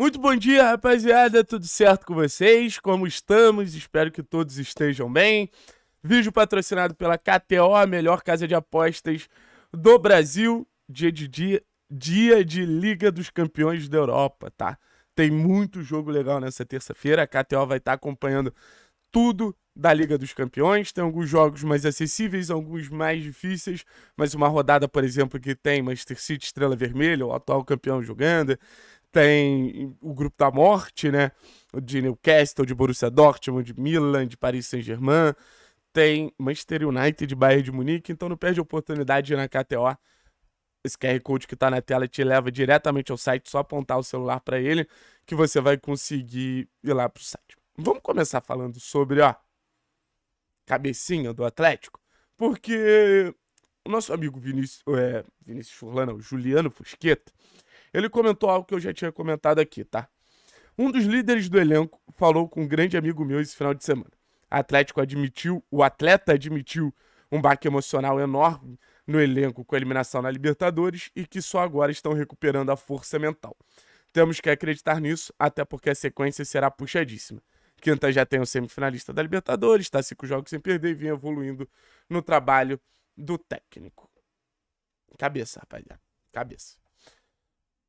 Muito bom dia, rapaziada. Tudo certo com vocês? Como estamos? Espero que todos estejam bem. Vídeo patrocinado pela KTO, a melhor casa de apostas do Brasil. Dia de dia, dia de Liga dos Campeões da Europa, tá? Tem muito jogo legal nessa terça-feira. A KTO vai estar tá acompanhando tudo da Liga dos Campeões. Tem alguns jogos mais acessíveis, alguns mais difíceis, mas uma rodada, por exemplo, que tem Manchester City Estrela Vermelha, o atual campeão jogando tem o grupo da morte, né? De Newcastle, de Borussia Dortmund, de Milan, de Paris Saint-Germain. Tem Manchester United, de Bayern de Munique. Então não perde a oportunidade de ir na KTO. Esse QR Code que está na tela te leva diretamente ao site. Só apontar o celular para ele que você vai conseguir ir lá pro site. Vamos começar falando sobre, ó, cabecinha do Atlético. Porque o nosso amigo Vinícius, é, Vinícius Furlano, Juliano Fusqueta, ele comentou algo que eu já tinha comentado aqui, tá? Um dos líderes do elenco falou com um grande amigo meu esse final de semana. Atlético admitiu, o atleta admitiu um baque emocional enorme no elenco com a eliminação na Libertadores e que só agora estão recuperando a força mental. Temos que acreditar nisso, até porque a sequência será puxadíssima. Quinta já tem o semifinalista da Libertadores, está cinco jogos sem perder e vem evoluindo no trabalho do técnico. Cabeça, rapaziada. Cabeça.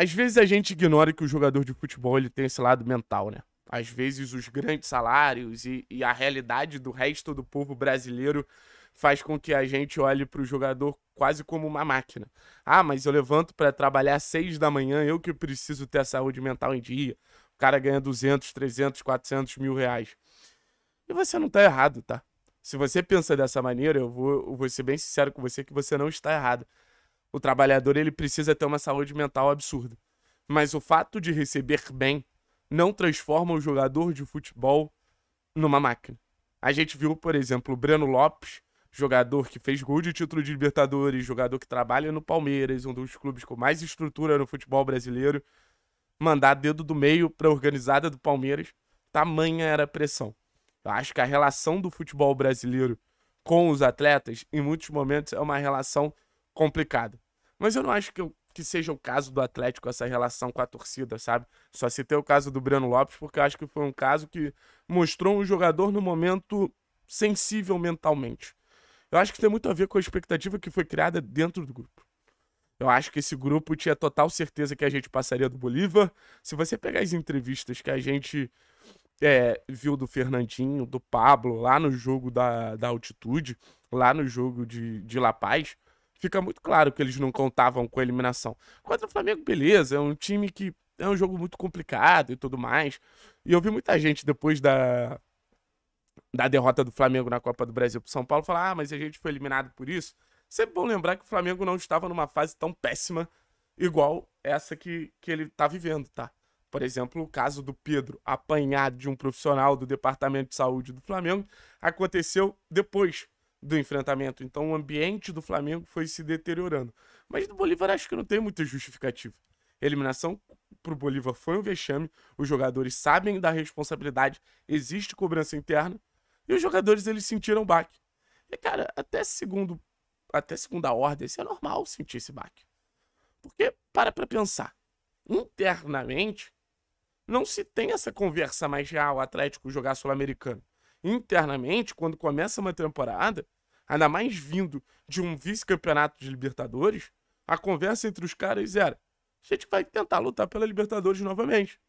Às vezes a gente ignora que o jogador de futebol ele tem esse lado mental, né? Às vezes os grandes salários e, e a realidade do resto do povo brasileiro faz com que a gente olhe para o jogador quase como uma máquina. Ah, mas eu levanto para trabalhar às seis da manhã, eu que preciso ter a saúde mental em dia. O cara ganha 200, 300, 400 mil reais. E você não está errado, tá? Se você pensa dessa maneira, eu vou, eu vou ser bem sincero com você que você não está errado. O trabalhador ele precisa ter uma saúde mental absurda. Mas o fato de receber bem não transforma o jogador de futebol numa máquina. A gente viu, por exemplo, o Breno Lopes, jogador que fez gol de título de Libertadores, jogador que trabalha no Palmeiras, um dos clubes com mais estrutura no futebol brasileiro, mandar dedo do meio para a organizada do Palmeiras. Tamanha era a pressão. Eu acho que a relação do futebol brasileiro com os atletas, em muitos momentos, é uma relação complicada. Mas eu não acho que, eu, que seja o caso do Atlético, essa relação com a torcida, sabe? Só citei o caso do Breno Lopes, porque eu acho que foi um caso que mostrou um jogador no momento sensível mentalmente. Eu acho que tem muito a ver com a expectativa que foi criada dentro do grupo. Eu acho que esse grupo tinha total certeza que a gente passaria do Bolívar. Se você pegar as entrevistas que a gente é, viu do Fernandinho, do Pablo, lá no jogo da, da altitude, lá no jogo de, de La Paz, fica muito claro que eles não contavam com a eliminação. Contra o Flamengo, beleza, é um time que é um jogo muito complicado e tudo mais. E eu vi muita gente depois da, da derrota do Flamengo na Copa do Brasil pro São Paulo falar: ah, mas a gente foi eliminado por isso. Sempre bom lembrar que o Flamengo não estava numa fase tão péssima igual essa que, que ele tá vivendo, tá? Por exemplo, o caso do Pedro apanhado de um profissional do departamento de saúde do Flamengo aconteceu depois do enfrentamento. Então o ambiente do Flamengo foi se deteriorando. Mas do Bolívar acho que não tem muita justificativa. Eliminação para o Bolívar foi um vexame. Os jogadores sabem da responsabilidade, existe cobrança interna e os jogadores eles sentiram baque. E cara, até segundo até segunda ordem, isso é normal sentir esse baque. Porque para para pensar, internamente não se tem essa conversa mais real Atlético jogar sul-americano internamente, quando começa uma temporada, ainda mais vindo de um vice-campeonato de Libertadores, a conversa entre os caras era: a gente vai tentar lutar pela Libertadores novamente.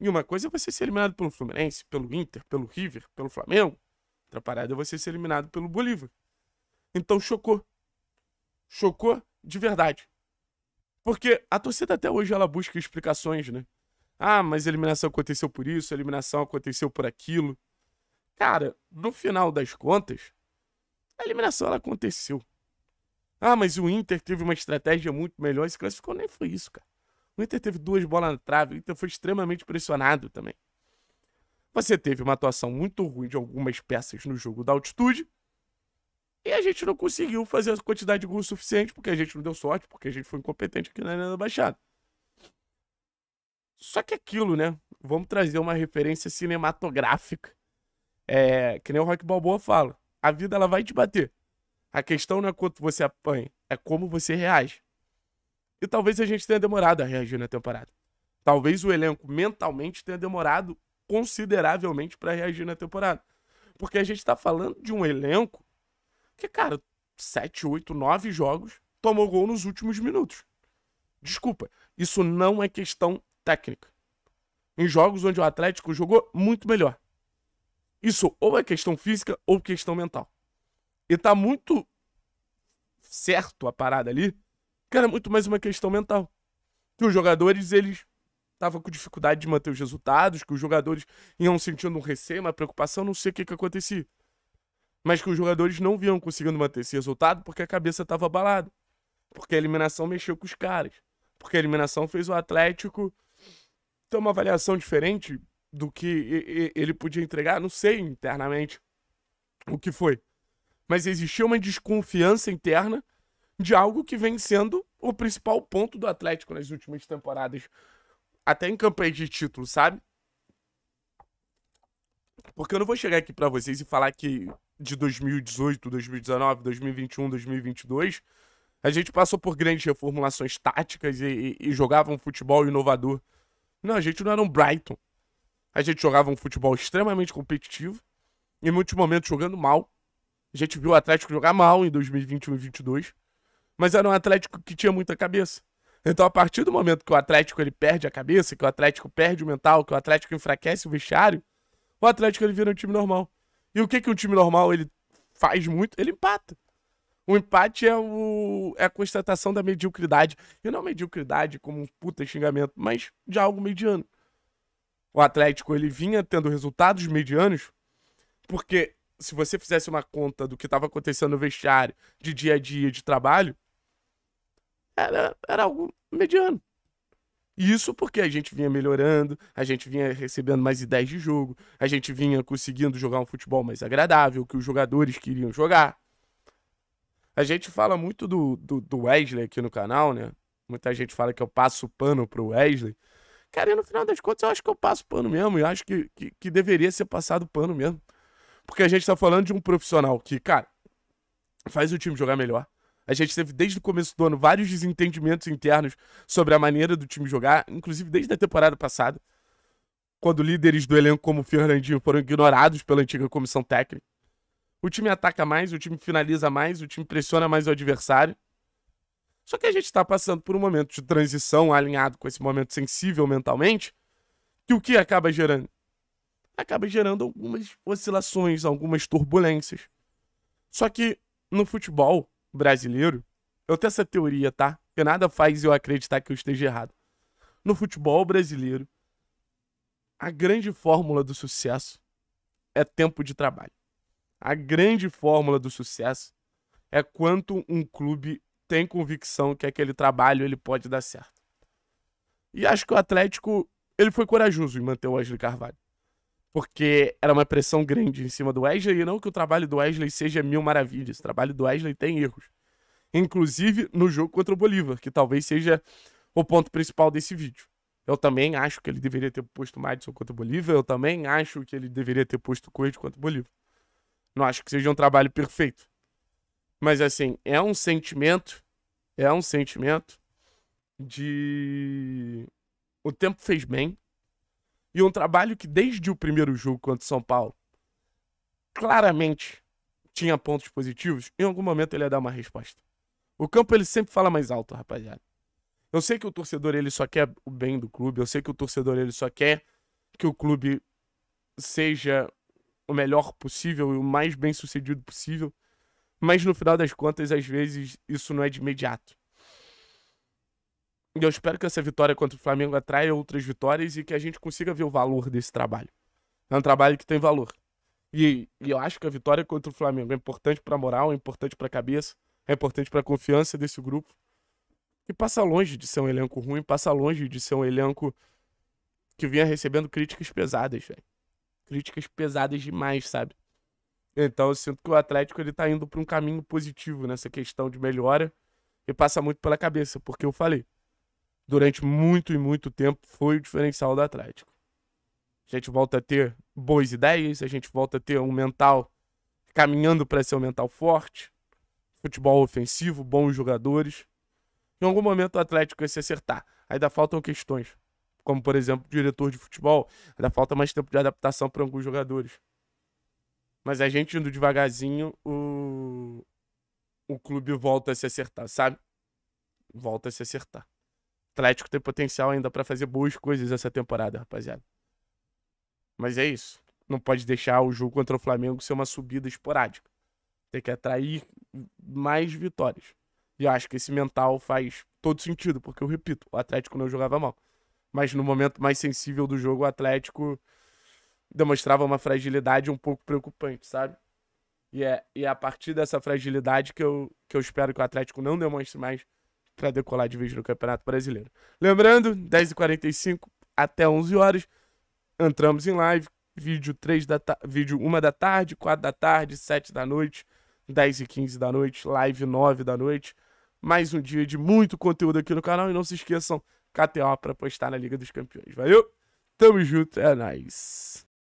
E uma coisa é você ser eliminado pelo Fluminense, pelo Inter, pelo River, pelo Flamengo. Outra parada é você ser eliminado pelo Bolívar. Então chocou. Chocou de verdade. Porque a torcida até hoje ela busca explicações, né? Ah, mas a eliminação aconteceu por isso, a eliminação aconteceu por aquilo. Cara, no final das contas, a eliminação ela aconteceu. Ah, mas o Inter teve uma estratégia muito melhor e se classificou. Nem foi isso, cara. O Inter teve duas bolas na trave, o Inter foi extremamente pressionado também. Você teve uma atuação muito ruim de algumas peças no jogo da altitude. E a gente não conseguiu fazer a quantidade de gols suficiente, porque a gente não deu sorte, porque a gente foi incompetente aqui na Arena da Baixada. Só que aquilo, né? Vamos trazer uma referência cinematográfica é, que nem o Rock Balboa fala, a vida ela vai te bater. A questão não é quanto você apanha, é como você reage. E talvez a gente tenha demorado a reagir na temporada. Talvez o elenco mentalmente tenha demorado consideravelmente para reagir na temporada. Porque a gente está falando de um elenco que, cara, 7, 8, 9 jogos tomou gol nos últimos minutos. Desculpa, isso não é questão técnica. Em jogos onde o Atlético jogou muito melhor. Isso ou é questão física ou questão mental. E tá muito certo a parada ali, que era muito mais uma questão mental. Que os jogadores, eles estavam com dificuldade de manter os resultados, que os jogadores iam sentindo um receio, uma preocupação, não sei o que que acontecia. Mas que os jogadores não vinham conseguindo manter esse resultado porque a cabeça estava abalada. Porque a eliminação mexeu com os caras. Porque a eliminação fez o Atlético ter uma avaliação diferente do que ele podia entregar, não sei internamente o que foi. Mas existia uma desconfiança interna de algo que vem sendo o principal ponto do Atlético nas últimas temporadas, até em campanha de título, sabe? Porque eu não vou chegar aqui para vocês e falar que de 2018, 2019, 2021, 2022, a gente passou por grandes reformulações táticas e, e, e jogava um futebol inovador. Não, a gente não era um Brighton. A gente jogava um futebol extremamente competitivo, em muitos momentos jogando mal. A gente viu o Atlético jogar mal em 2021 e 2022, mas era um Atlético que tinha muita cabeça. Então, a partir do momento que o Atlético ele perde a cabeça, que o Atlético perde o mental, que o Atlético enfraquece o vestiário, o Atlético ele vira um time normal. E o que que um time normal ele faz muito? Ele empata. O empate é, o, é a constatação da mediocridade. E não mediocridade como um puta xingamento, mas de algo mediano o Atlético ele vinha tendo resultados medianos, porque se você fizesse uma conta do que estava acontecendo no vestiário, de dia a dia, de trabalho, era, era algo mediano. Isso porque a gente vinha melhorando, a gente vinha recebendo mais ideias de jogo, a gente vinha conseguindo jogar um futebol mais agradável, que os jogadores queriam jogar. A gente fala muito do, do, do Wesley aqui no canal, né? Muita gente fala que eu passo pano pro Wesley. Cara, no final das contas, eu acho que eu passo pano mesmo. E acho que, que, que, deveria ser passado pano mesmo. Porque a gente tá falando de um profissional que, cara, faz o time jogar melhor. A gente teve desde o começo do ano vários desentendimentos internos sobre a maneira do time jogar, inclusive desde a temporada passada, quando líderes do elenco como o Fernandinho foram ignorados pela antiga comissão técnica. O time ataca mais, o time finaliza mais, o time pressiona mais o adversário. Só que a gente está passando por um momento de transição alinhado com esse momento sensível mentalmente, que o que acaba gerando? Acaba gerando algumas oscilações, algumas turbulências. Só que no futebol brasileiro, eu tenho essa teoria, tá? Que nada faz eu acreditar que eu esteja errado. No futebol brasileiro, a grande fórmula do sucesso é tempo de trabalho. A grande fórmula do sucesso é quanto um clube tem convicção que aquele trabalho ele pode dar certo. E acho que o Atlético ele foi corajoso em manter o Wesley Carvalho. Porque era uma pressão grande em cima do Wesley, e não que o trabalho do Wesley seja mil maravilhas. O trabalho do Wesley tem erros. Inclusive no jogo contra o Bolívar, que talvez seja o ponto principal desse vídeo. Eu também acho que ele deveria ter posto o Madison contra o Bolívar, eu também acho que ele deveria ter posto o Coelho contra o Bolívar. Não acho que seja um trabalho perfeito. Mas assim, é um sentimento é um sentimento de o tempo fez bem e um trabalho que desde o primeiro jogo contra o São Paulo claramente tinha pontos positivos, em algum momento ele ia dar uma resposta. O campo ele sempre fala mais alto, rapaziada. Eu sei que o torcedor ele só quer o bem do clube, eu sei que o torcedor ele só quer que o clube seja o melhor possível e o mais bem sucedido possível. Mas no final das contas, às vezes, isso não é de imediato. E eu espero que essa vitória contra o Flamengo atraia outras vitórias e que a gente consiga ver o valor desse trabalho. É um trabalho que tem valor. E, e eu acho que a vitória contra o Flamengo é importante para a moral, é importante para a cabeça, é importante para a confiança desse grupo. E passa longe de ser um elenco ruim, passa longe de ser um elenco que vinha recebendo críticas pesadas, velho. Críticas pesadas demais, sabe? Então eu sinto que o Atlético ele tá indo para um caminho positivo nessa questão de melhora e passa muito pela cabeça, porque eu falei, durante muito e muito tempo foi o diferencial do Atlético. A gente volta a ter boas ideias, a gente volta a ter um mental caminhando para ser um mental forte, futebol ofensivo, bons jogadores. Em algum momento o Atlético vai se acertar. Ainda faltam questões, como por exemplo, diretor de futebol, ainda falta mais tempo de adaptação para alguns jogadores. Mas a gente indo devagarzinho, o, o clube volta a se acertar, sabe? Volta a se acertar. Atlético tem potencial ainda para fazer boas coisas essa temporada, rapaziada. Mas é isso. Não pode deixar o jogo contra o Flamengo ser uma subida esporádica. Tem que atrair mais vitórias. E eu acho que esse mental faz todo sentido, porque eu repito, o Atlético não jogava mal. Mas no momento mais sensível do jogo, o Atlético demonstrava uma fragilidade um pouco preocupante, sabe? E é, e é a partir dessa fragilidade que eu, que eu espero que o Atlético não demonstre mais para decolar de vez no Campeonato Brasileiro. Lembrando, 10h45 até 11 horas, entramos em live, vídeo 3 da vídeo 1 da tarde, 4 da tarde, 7 da noite, 10 e 15 da noite, live 9 da noite. Mais um dia de muito conteúdo aqui no canal e não se esqueçam, KTO para postar na Liga dos Campeões. Valeu? Tamo junto, é nóis.